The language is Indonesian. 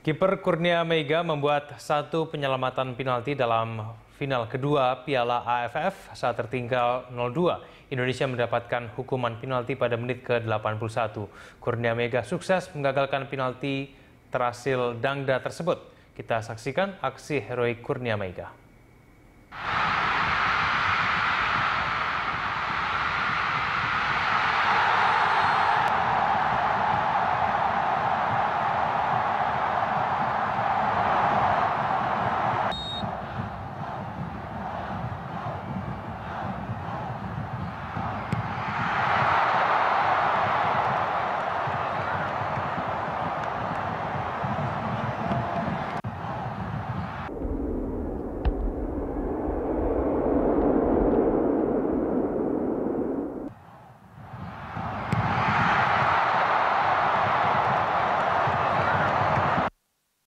Kiper Kurnia Mega membuat satu penyelamatan penalti dalam final kedua Piala AFF saat tertinggal 0-2. Indonesia mendapatkan hukuman penalti pada menit ke-81. Kurnia Mega sukses menggagalkan penalti terasil dangda tersebut. Kita saksikan aksi heroik Kurnia Mega.